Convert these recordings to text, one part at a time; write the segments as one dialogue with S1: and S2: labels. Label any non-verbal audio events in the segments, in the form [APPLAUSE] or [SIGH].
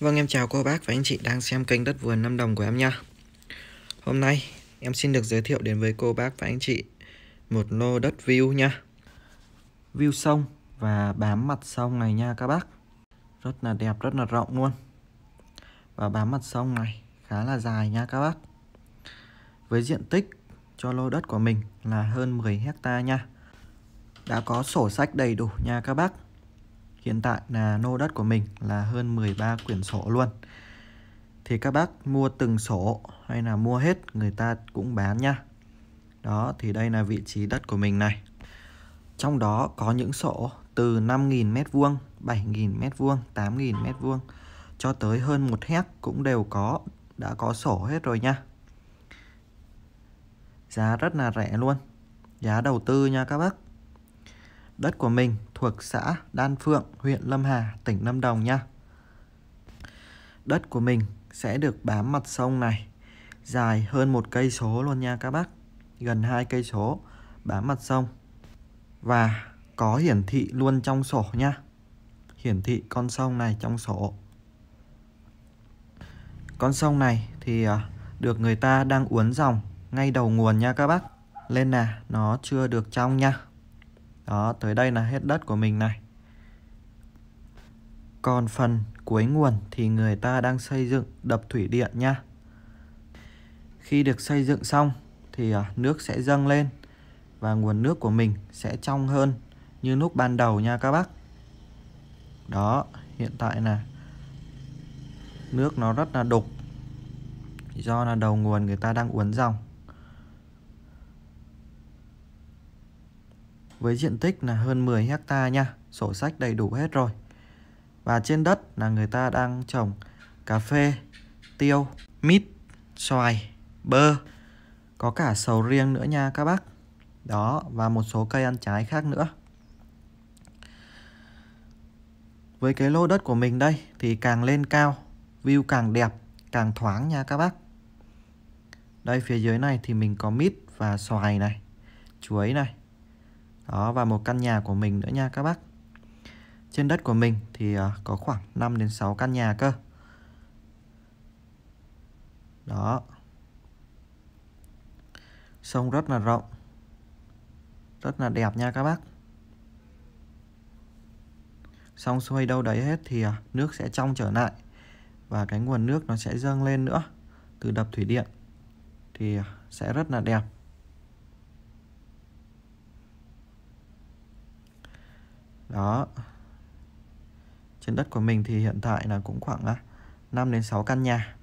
S1: Vâng em chào cô bác và anh chị đang xem kênh Đất Vườn Lâm Đồng của em nha Hôm nay em xin được giới thiệu đến với cô bác và anh chị một lô đất view nha View sông và bám mặt sông này nha các bác Rất là đẹp, rất là rộng luôn Và bám mặt sông này khá là dài nha các bác Với diện tích cho lô đất của mình là hơn 10 hecta nha Đã có sổ sách đầy đủ nha các bác Hiện tại là nô đất của mình là hơn 13 quyển sổ luôn. Thì các bác mua từng sổ hay là mua hết người ta cũng bán nha. Đó thì đây là vị trí đất của mình này. Trong đó có những sổ từ 5.000m2, 7.000m2, 8.000m2 cho tới hơn 1 héc cũng đều có, đã có sổ hết rồi nha. Giá rất là rẻ luôn. Giá đầu tư nha các bác. Đất của mình thuộc xã Đan Phượng, huyện Lâm Hà, tỉnh Lâm Đồng nha. Đất của mình sẽ được bám mặt sông này, dài hơn một cây số luôn nha các bác, gần hai cây số bám mặt sông. Và có hiển thị luôn trong sổ nha. Hiển thị con sông này trong sổ. Con sông này thì à, được người ta đang uốn dòng ngay đầu nguồn nha các bác. Nên là nó chưa được trong nha. Đó, tới đây là hết đất của mình này. Còn phần cuối nguồn thì người ta đang xây dựng đập thủy điện nha. Khi được xây dựng xong thì à, nước sẽ dâng lên và nguồn nước của mình sẽ trong hơn như lúc ban đầu nha các bác. Đó, hiện tại là nước nó rất là đục do là đầu nguồn người ta đang uốn dòng. với diện tích là hơn 10 hecta nha, sổ sách đầy đủ hết rồi. Và trên đất là người ta đang trồng cà phê, tiêu, mít, xoài, bơ, có cả sầu riêng nữa nha các bác. Đó, và một số cây ăn trái khác nữa. Với cái lô đất của mình đây thì càng lên cao, view càng đẹp, càng thoáng nha các bác. Đây phía dưới này thì mình có mít và xoài này, chuối này đó và một căn nhà của mình nữa nha các bác trên đất của mình thì à, có khoảng 5 đến 6 căn nhà cơ đó sông rất là rộng rất là đẹp nha các bác xong xuôi đâu đấy hết thì à, nước sẽ trong trở lại và cái nguồn nước nó sẽ dâng lên nữa từ đập thủy điện thì à, sẽ rất là đẹp đó trên đất của mình thì hiện tại là cũng khoảng 5 à, đến 6 căn nhà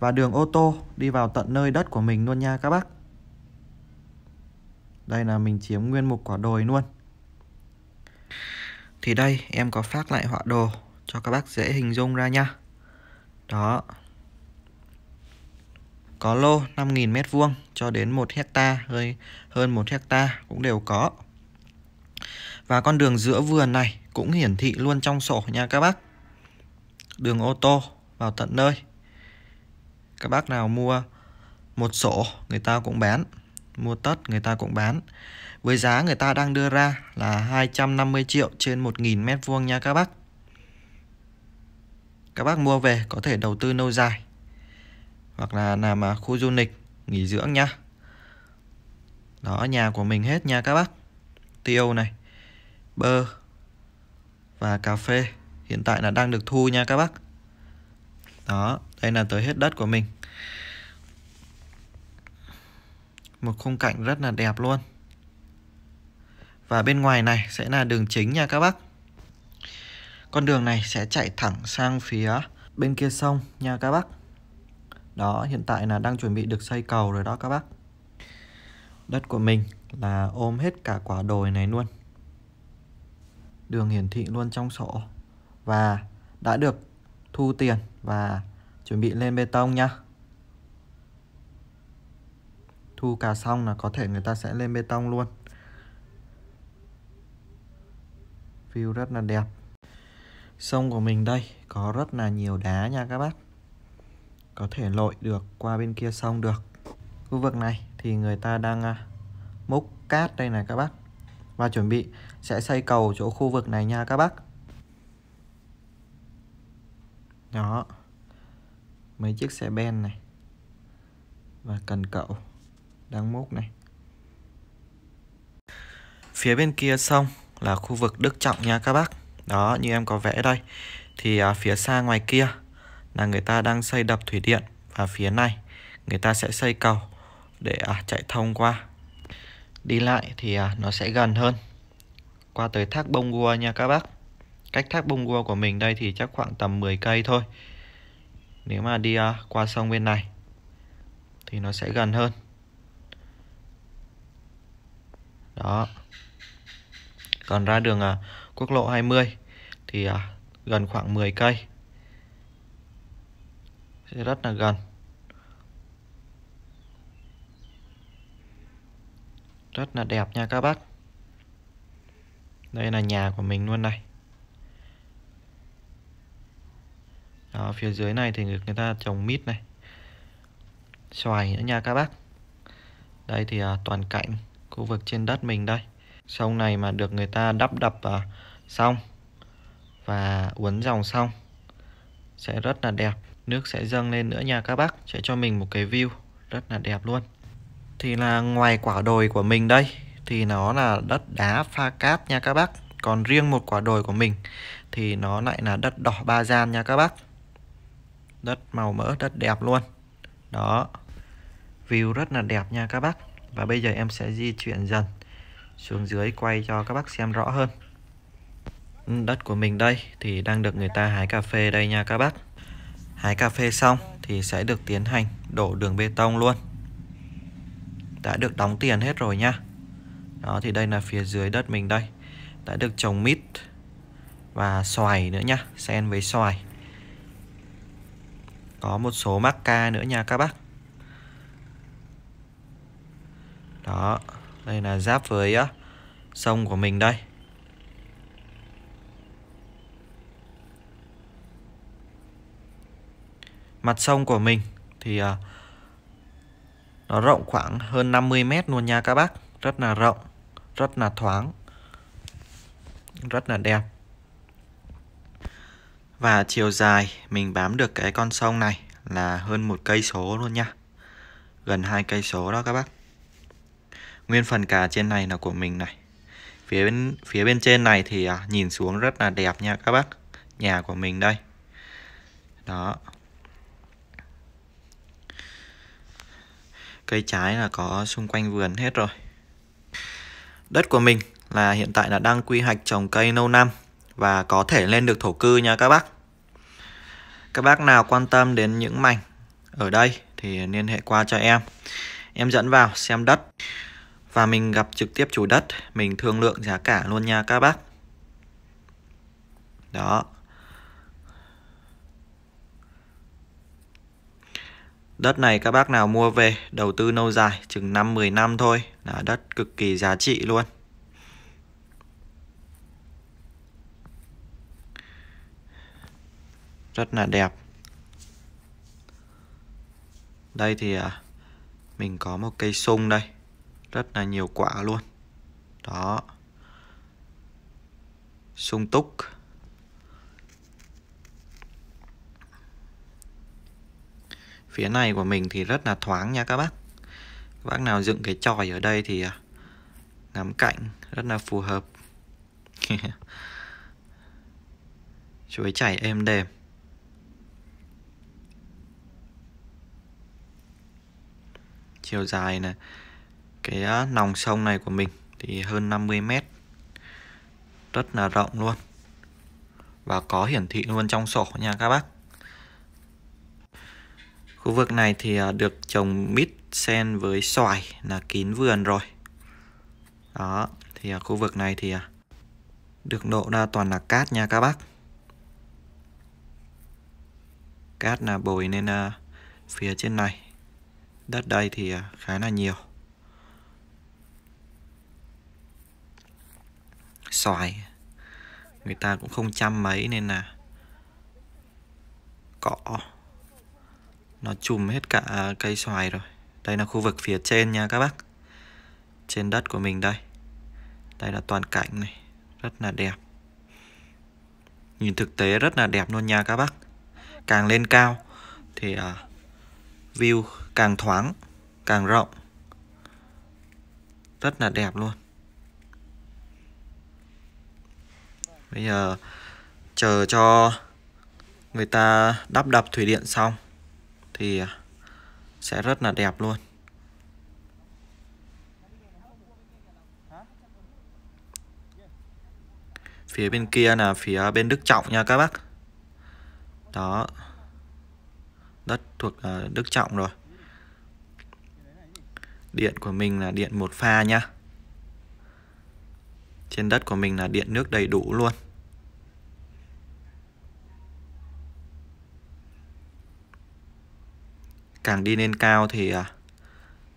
S1: và đường ô tô đi vào tận nơi đất của mình luôn nha các bác đây là mình chiếm nguyên một quả đồi luôn thì đây em có phát lại họa đồ cho các bác dễ hình dung ra nha đó có lô 5.000 mét vuông cho đến 1 hecta hơi hơn 1 hecta cũng đều có và con đường giữa vườn này cũng hiển thị luôn trong sổ nha các bác. Đường ô tô vào tận nơi. Các bác nào mua một sổ người ta cũng bán, mua tất người ta cũng bán. Với giá người ta đang đưa ra là 250 triệu trên 1.000 mét vuông nha các bác. Các bác mua về có thể đầu tư lâu dài hoặc là làm khu du lịch nghỉ dưỡng nha. Đó nhà của mình hết nha các bác. Tiêu này bơ và cà phê hiện tại là đang được thu nha các bác đó đây là tới hết đất của mình một khung cảnh rất là đẹp luôn và bên ngoài này sẽ là đường chính nha các bác con đường này sẽ chạy thẳng sang phía bên kia sông nha các bác đó hiện tại là đang chuẩn bị được xây cầu rồi đó các bác đất của mình là ôm hết cả quả đồi này luôn đường hiển thị luôn trong sổ và đã được thu tiền và chuẩn bị lên bê tông nhá thu cà xong là có thể người ta sẽ lên bê tông luôn view rất là đẹp sông của mình đây có rất là nhiều đá nha các bác có thể lội được qua bên kia sông được khu vực này thì người ta đang à, múc cát đây này các bác và chuẩn bị sẽ xây cầu chỗ khu vực này nha các bác. Đó. Mấy chiếc xe ben này. Và cần cậu đang múc này. Phía bên kia sông là khu vực Đức Trọng nha các bác. Đó như em có vẽ đây. Thì à, phía xa ngoài kia là người ta đang xây đập thủy điện và phía này người ta sẽ xây cầu để à, chạy thông qua đi lại thì à, nó sẽ gần hơn qua tới thác bông gua nha các bác cách thác bông gua của mình đây thì chắc khoảng tầm 10 cây thôi nếu mà đi à, qua sông bên này thì nó sẽ gần hơn đó còn ra đường à, quốc lộ 20 thì gần khoảng 10 cây rất là gần rất là đẹp nha các bác đây là nhà của mình luôn này Đó, phía dưới này thì người ta trồng mít này xoài nữa nha các bác đây thì à, toàn cạnh khu vực trên đất mình đây sông này mà được người ta đắp đập à, xong và uốn dòng xong sẽ rất là đẹp nước sẽ dâng lên nữa nha các bác sẽ cho mình một cái view rất là đẹp luôn thì là ngoài quả đồi của mình đây thì nó là đất đá pha cát nha các bác còn riêng một quả đồi của mình thì nó lại là đất đỏ ba gian nha các bác đất màu mỡ đất đẹp luôn đó view rất là đẹp nha các bác và bây giờ em sẽ di chuyển dần xuống dưới quay cho các bác xem rõ hơn ừ, đất của mình đây thì đang được người ta hái cà phê đây nha các bác hái cà phê xong thì sẽ được tiến hành đổ đường bê tông luôn đã được đóng tiền hết rồi nha đó thì đây là phía dưới đất mình đây đã được trồng mít và xoài nữa nha xen với xoài có một số mắc ca nữa nha các bác đó đây là giáp với uh, sông của mình đây mặt sông của mình thì uh, nó rộng khoảng hơn 50 mét luôn nha các bác Rất là rộng Rất là thoáng Rất là đẹp Và chiều dài Mình bám được cái con sông này Là hơn một cây số luôn nha Gần hai cây số đó các bác Nguyên phần cá trên này là của mình này Phía bên, phía bên trên này thì à, nhìn xuống rất là đẹp nha các bác Nhà của mình đây Đó cây trái là có xung quanh vườn hết rồi đất của mình là hiện tại là đang quy hoạch trồng cây lâu năm và có thể lên được thổ cư nha các bác các bác nào quan tâm đến những mảnh ở đây thì liên hệ qua cho em em dẫn vào xem đất và mình gặp trực tiếp chủ đất mình thương lượng giá cả luôn nha các bác đó Đất này các bác nào mua về đầu tư lâu dài chừng 5-10 năm thôi là đất cực kỳ giá trị luôn. Rất là đẹp. Đây thì à, mình có một cây sung đây. Rất là nhiều quả luôn. Đó. Sung túc. phía này của mình thì rất là thoáng nha các bác các bác nào dựng cái tròi ở đây thì à, ngắm cạnh rất là phù hợp [LAUGHS] chuối chảy êm đềm chiều dài này cái nòng sông này của mình thì hơn 50 mét rất là rộng luôn và có hiển thị luôn trong sổ nha các bác Khu vực này thì à, được trồng mít sen với xoài là kín vườn rồi. Đó, thì à, khu vực này thì à, được độ ra toàn là cát nha các bác. Cát là bồi lên phía trên này. Đất đây thì khá là nhiều. Xoài người ta cũng không chăm mấy nên là cỏ nó chùm hết cả cây xoài rồi đây là khu vực phía trên nha các bác trên đất của mình đây đây là toàn cảnh này rất là đẹp nhìn thực tế rất là đẹp luôn nha các bác càng lên cao thì uh, view càng thoáng càng rộng rất là đẹp luôn bây giờ chờ cho người ta đắp đập thủy điện xong thì à, sẽ rất là đẹp luôn phía bên kia là phía bên Đức Trọng nha các bác đó đất thuộc Đức Trọng rồi điện của mình là điện một pha nhá trên đất của mình là điện nước đầy đủ luôn càng đi lên cao thì à,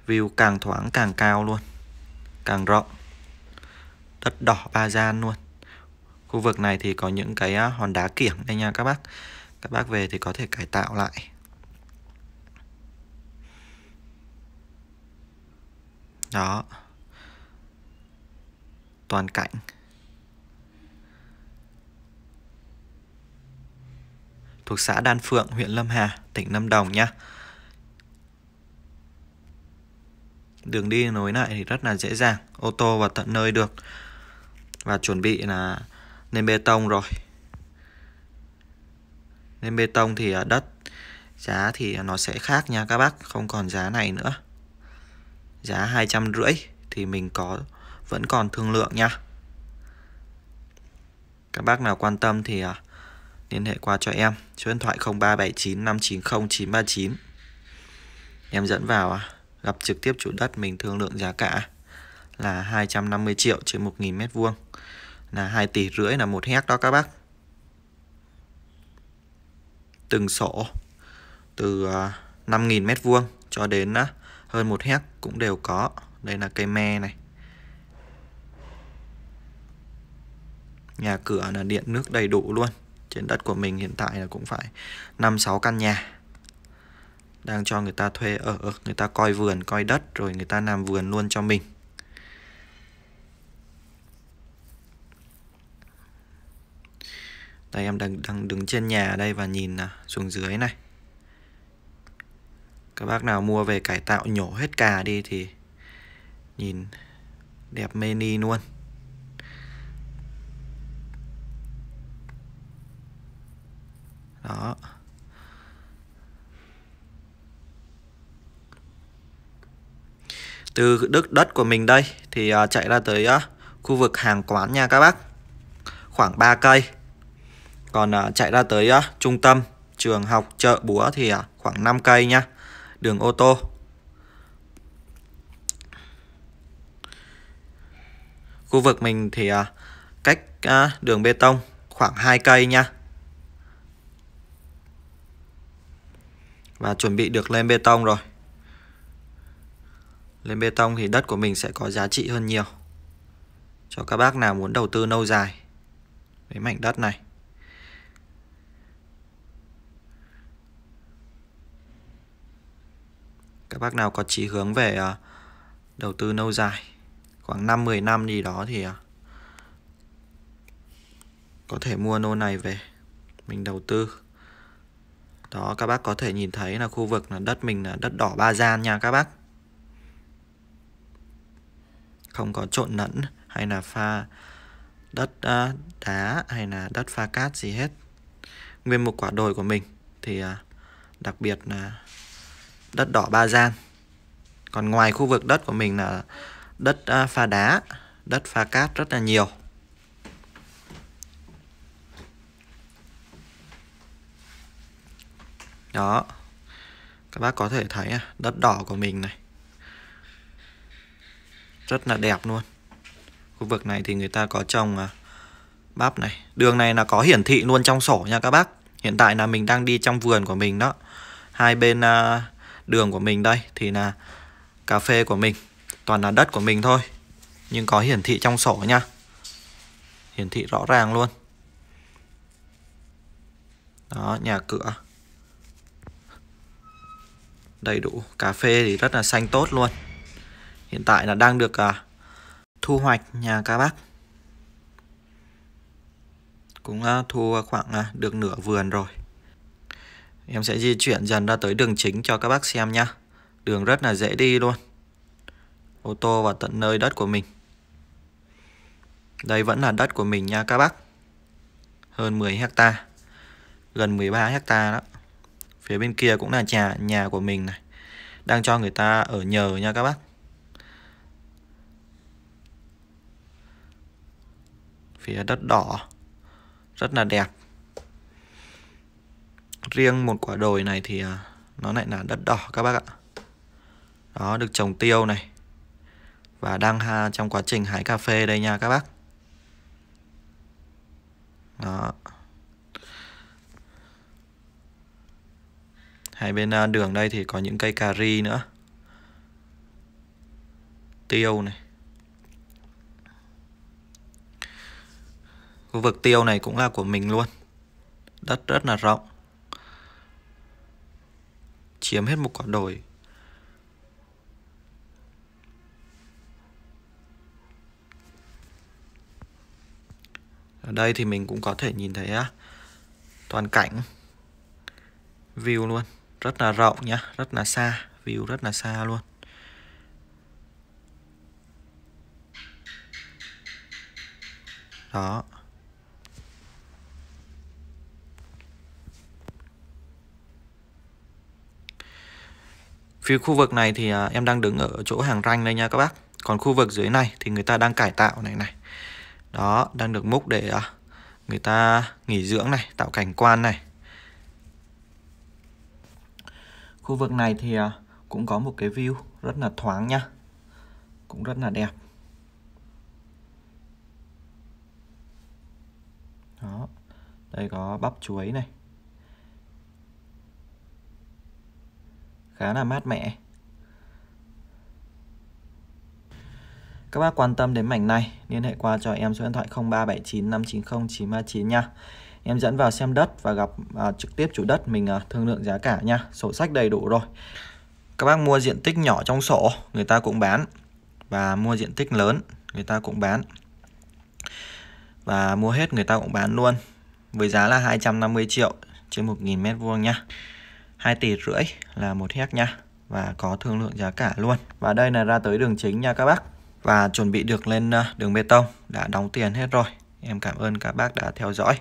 S1: view càng thoáng càng cao luôn càng rộng đất đỏ ba gian luôn khu vực này thì có những cái à, hòn đá kiểng đây nha các bác các bác về thì có thể cải tạo lại đó toàn cảnh thuộc xã Đan Phượng, huyện Lâm Hà, tỉnh Lâm Đồng nha. đường đi nối lại thì rất là dễ dàng ô tô vào tận nơi được và chuẩn bị là lên bê tông rồi lên bê tông thì à, đất giá thì nó sẽ khác nha các bác không còn giá này nữa giá hai trăm rưỡi thì mình có vẫn còn thương lượng nha các bác nào quan tâm thì à, liên hệ qua cho em số điện thoại 0379 590 939 em dẫn vào à gặp trực tiếp chủ đất mình thương lượng giá cả là 250 triệu trên 1.000 mét vuông là 2 tỷ rưỡi là một hec đó các bác từng sổ từ 5.000 à, mét vuông cho đến à, hơn một hec cũng đều có đây là cây me này nhà cửa là điện nước đầy đủ luôn trên đất của mình hiện tại là cũng phải 5-6 căn nhà đang cho người ta thuê ở ờ, ờ, người ta coi vườn coi đất rồi người ta làm vườn luôn cho mình đây em đang đang đứng trên nhà đây và nhìn à, xuống dưới này các bác nào mua về cải tạo nhổ hết cà đi thì nhìn đẹp mê ni luôn đó từ đất đất của mình đây thì uh, chạy ra tới uh, khu vực hàng quán nha các bác khoảng 3 cây còn uh, chạy ra tới uh, trung tâm trường học chợ búa thì uh, khoảng 5 cây nha đường ô tô khu vực mình thì uh, cách uh, đường bê tông khoảng 2 cây nha và chuẩn bị được lên bê tông rồi lên bê tông thì đất của mình sẽ có giá trị hơn nhiều cho các bác nào muốn đầu tư lâu dài với mảnh đất này các bác nào có chí hướng về ờ, đầu tư lâu dài khoảng 5-10 năm gì đó thì ờ, có thể mua nô này về mình đầu tư đó các bác có thể nhìn thấy là khu vực là đất mình là đất đỏ ba gian nha các bác không có trộn lẫn hay là pha đất à, đá hay là đất pha cát gì hết nguyên một quả đồi của mình thì à, đặc biệt là đất đỏ ba gian còn ngoài khu vực đất của mình là đất à, pha đá đất pha cát rất là nhiều đó các bác có thể thấy đất đỏ của mình này rất là đẹp luôn khu vực này thì người ta có trồng à, bắp này đường này là có hiển thị luôn trong sổ nha các bác hiện tại là mình đang đi trong vườn của mình đó hai bên à, đường của mình đây thì là cà phê của mình toàn là đất của mình thôi nhưng có hiển thị trong sổ nha hiển thị rõ ràng luôn đó nhà cửa đầy đủ cà phê thì rất là xanh tốt luôn hiện tại là đang được à, thu hoạch nhà ca bác cũng à, thu khoảng à, được nửa vườn rồi em sẽ di chuyển dần ra tới đường chính cho các bác xem nhá đường rất là dễ đi luôn ô tô vào tận nơi đất của mình đây vẫn là đất của mình nha các bác hơn 10 hecta gần 13 hecta đó phía bên kia cũng là nhà nhà của mình này đang cho người ta ở nhờ nha các bác phía đất đỏ rất là đẹp riêng một quả đồi này thì à, nó lại là đất đỏ các bác ạ đó được trồng tiêu này và đang ha trong quá trình hái cà phê đây nha các bác đó hai bên à, đường đây thì có những cây cà ri nữa tiêu này Khu vực tiêu này cũng là của mình luôn Đất rất là rộng Chiếm hết một quả đồi Ở đây thì mình cũng có thể nhìn thấy á, toàn cảnh view luôn rất là rộng nhá rất là xa view rất là xa luôn đó phía khu vực này thì à, em đang đứng ở chỗ hàng ranh đây nha các bác còn khu vực dưới này thì người ta đang cải tạo này này đó đang được múc để à, người ta nghỉ dưỡng này tạo cảnh quan này khu vực này thì à, cũng có một cái view rất là thoáng nha cũng rất là đẹp đó đây có bắp chuối này khá là mát mẻ Các bác quan tâm đến mảnh này liên hệ qua cho em số điện thoại 0379 590 939 nha Em dẫn vào xem đất và gặp à, trực tiếp chủ đất mình à, thương lượng giá cả nha Sổ sách đầy đủ rồi Các bác mua diện tích nhỏ trong sổ người ta cũng bán Và mua diện tích lớn người ta cũng bán Và mua hết người ta cũng bán luôn Với giá là 250 triệu trên 1.000 mét vuông nha 2 tỷ rưỡi là một hecta nha và có thương lượng giá cả luôn và đây là ra tới đường chính nha các bác và chuẩn bị được lên ờ, đường bê tông đã đóng tiền hết rồi em cảm ơn các bác đã theo dõi